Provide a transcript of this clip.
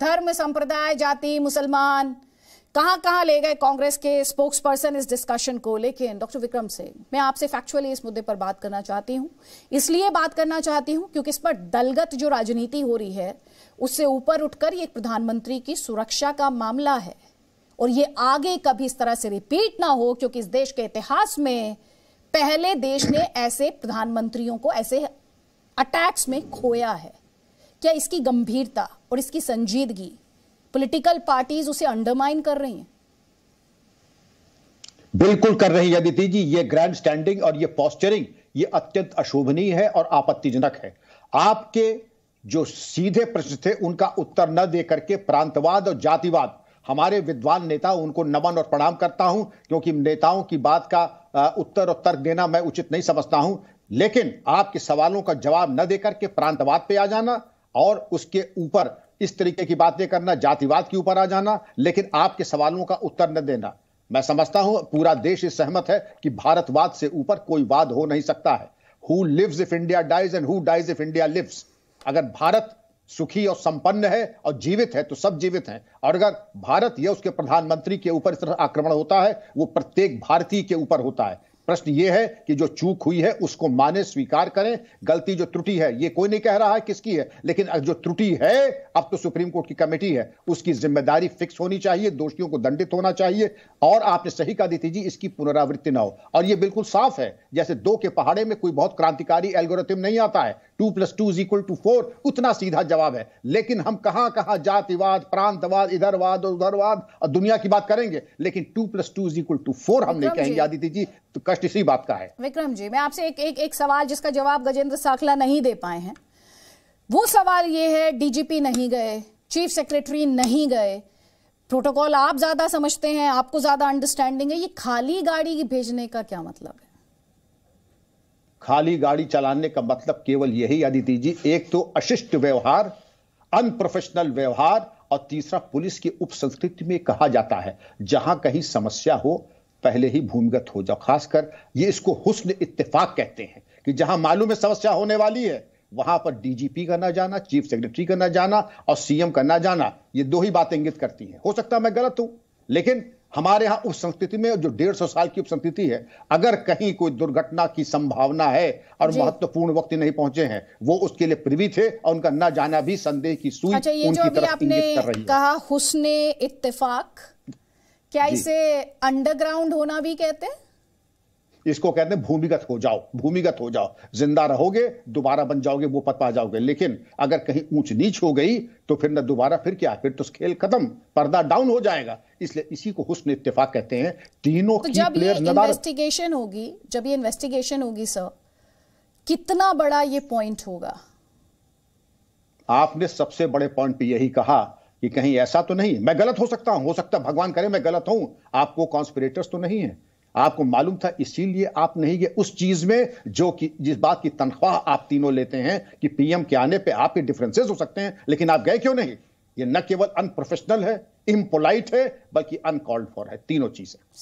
धर्म संप्रदाय जाति मुसलमान कहां कहां ले गए कांग्रेस के स्पोक्स पर्सन इस डिस्कशन को लेकिन डॉक्टर विक्रम सिंह मैं आपसे फैक्चुअली इस मुद्दे पर बात करना चाहती हूं इसलिए बात करना चाहती हूं क्योंकि इस पर दलगत जो राजनीति हो रही है उससे ऊपर उठकर ये प्रधानमंत्री की सुरक्षा का मामला है और ये आगे कभी इस तरह से रिपीट ना हो क्योंकि इस देश के इतिहास में पहले देश ने ऐसे प्रधानमंत्रियों को ऐसे अटैक्स में खोया है क्या इसकी गंभीरता और इसकी संजीदगी पॉलिटिकल पार्टीज उसे अंडरमाइन कर रही हैं बिल्कुल कर रही है अदिति जी ये ग्रैंड स्टैंडिंग और ये पॉस्चरिंग ये अत्यंत अशोभनीय है और आपत्तिजनक है आपके जो सीधे प्रश्न थे उनका उत्तर न दे करके प्रांतवाद और जातिवाद हमारे विद्वान नेता उनको नमन और प्रणाम करता हूं क्योंकि नेताओं की बात का उत्तर और तर्क देना मैं उचित नहीं समझता हूं लेकिन आपके सवालों का जवाब न देकर के प्रांतवाद पे आ जाना और उसके ऊपर इस तरीके की बातें करना जातिवाद के ऊपर आ जाना लेकिन आपके सवालों का उत्तर न देना मैं समझता हूं पूरा देश इस सहमत है कि भारतवाद से ऊपर कोई वाद हो नहीं सकता है who lives if India dies and who dies if India lives अगर भारत सुखी और संपन्न है और जीवित है तो सब जीवित हैं और अगर भारत या उसके प्रधानमंत्री के ऊपर इस तरह आक्रमण होता है वो प्रत्येक भारतीय के ऊपर होता है प्रश्न ये है कि जो चूक हुई है उसको माने स्वीकार करें गलती जो त्रुटि है ये कोई नहीं कह रहा है किसकी है लेकिन जो त्रुटि है अब तो सुप्रीम कोर्ट की कमेटी है उसकी जिम्मेदारी फिक्स होनी चाहिए दोषियों को दंडित होना चाहिए और आपने सही कहा दी जी इसकी पुनरावृत्ति ना हो और ये बिल्कुल साफ है जैसे दो के पहाड़े में कोई बहुत क्रांतिकारी एल्गोरिथम नहीं आता है two plus two is equal to four उतना सीधा जवाब है लेकिन हम कहां कहां जातिवाद प्रांतवाद इधरवाद और उधरवाद और दुनिया की बात करेंगे लेकिन two plus two is equal to four हम नहीं कहेंगे आदित्य जी तो कष्ट इसी बात का है विक्रम जी मैं आपसे एक एक एक सवाल जिसका जवाब गजेंद्र साखला नहीं दे पाए हैं वो सवाल ये है डीजीपी नहीं गए चीफ सेक्रेटरी नहीं गए प्रोटोकॉल आप ज्यादा समझते हैं आपको ज्यादा अंडरस्टैंडिंग है ये खाली गाड़ी भेजने का क्या मतलब है खाली गाड़ी चलाने का मतलब केवल यही अदिति जी एक तो अशिष्ट व्यवहार अनप्रोफेशनल व्यवहार और तीसरा पुलिस की उप में कहा जाता है जहां कहीं समस्या हो पहले ही भूमिगत हो जाओ खासकर ये इसको हुस्न इत्तेफाक कहते हैं कि जहां मालूम है समस्या होने वाली है वहां पर डीजीपी का ना जाना चीफ सेक्रेटरी का ना जाना और सीएम का ना जाना ये दो ही बातें इंगित करती हैं हो सकता है मैं गलत हूं लेकिन हमारे यहां उप संस्कृति में जो डेढ़ सौ साल की उप संस्कृति है अगर कहीं कोई दुर्घटना की संभावना है और महत्वपूर्ण वक्त नहीं पहुंचे हैं वो उसके लिए प्रिवी थे और उनका न जाना भी संदेह की सुई अच्छा, ये उनकी जो अभी आपने कहा हुस्ने इत्तेफाक क्या इसे अंडरग्राउंड होना भी कहते हैं इसको कहते हैं भूमिगत हो जाओ भूमिगत हो जाओ जिंदा रहोगे दोबारा बन जाओगे वो पद पा जाओगे लेकिन अगर कहीं ऊंच नीच हो गई तो फिर न दोबारा फिर क्या फिर तो खेल खत्म पर्दा डाउन हो जाएगा इसलिए इसी को हुस्न इत्तेफाक कहते हैं तीनों तो जब ये इन्वेस्टिगेशन होगी जब ये इन्वेस्टिगेशन होगी सर कितना बड़ा ये पॉइंट होगा आपने सबसे बड़े पॉइंट पे यही कहा कि कहीं ऐसा तो नहीं मैं गलत हो सकता हूं हो सकता भगवान करे मैं गलत हूं आपको कॉन्स्पिरेटर्स तो नहीं है आपको मालूम था इसीलिए आप नहीं गए उस चीज में जो कि जिस बात की तनख्वाह आप तीनों लेते हैं कि पीएम के आने पे आपके डिफरेंसेस हो सकते हैं लेकिन आप गए क्यों नहीं ये न केवल अनप्रोफेशनल है इम्पोलाइट है बल्कि अनकॉल्ड फॉर है तीनों चीजें